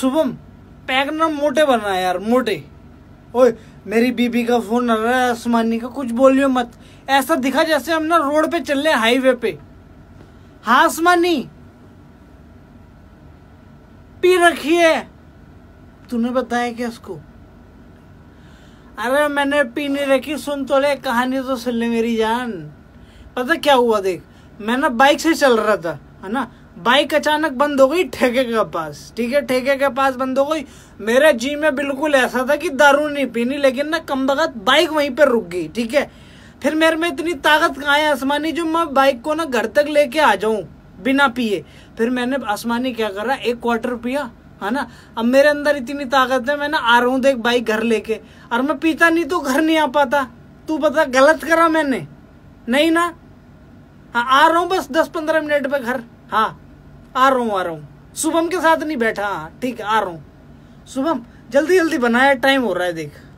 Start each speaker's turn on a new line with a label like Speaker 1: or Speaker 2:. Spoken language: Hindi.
Speaker 1: शुभम पैक ना मोटे बनना है यार मोटे ओए मेरी बीबी का फोन आ रहा है आसमानी का कुछ बोलियो मत ऐसा दिखा जैसे हम ना रोड पे चल रहे हाईवे पे हाँ आसमानी पी रखी है तूने बताया क्या उसको अरे मैंने पी नहीं रखी सुन तो ले कहानी तो सुन ले मेरी जान पता क्या हुआ देख मैं ना बाइक से चल रहा था है ना बाइक अचानक बंद हो गई ठेके के पास ठीक है ठेके के पास बंद हो गई मेरे जी में बिल्कुल ऐसा था कि दारू नहीं पीनी लेकिन ना कम बगत बाइक वहीं पर रुक गई ठीक है फिर मेरे में इतनी ताकत कहाँ है आसमानी जो मैं बाइक को ना घर तक लेके आ जाऊं बिना पिए फिर मैंने आसमानी क्या करा एक क्वार्टर पिया है ना अब मेरे अंदर इतनी ताकत है मैं ना आ रहा हूँ देख बाइक घर लेके और मैं पीता नहीं तो घर नहीं आ पाता तू पता गलत करा मैंने नहीं ना हाँ आ रहा हूँ बस दस पंद्रह मिनट पे घर हाँ आ रहा हूँ आ रहा हूँ शुभम के साथ नहीं बैठा ठीक आ रहा हूँ शुभम जल्दी जल्दी बनाया टाइम हो रहा है देख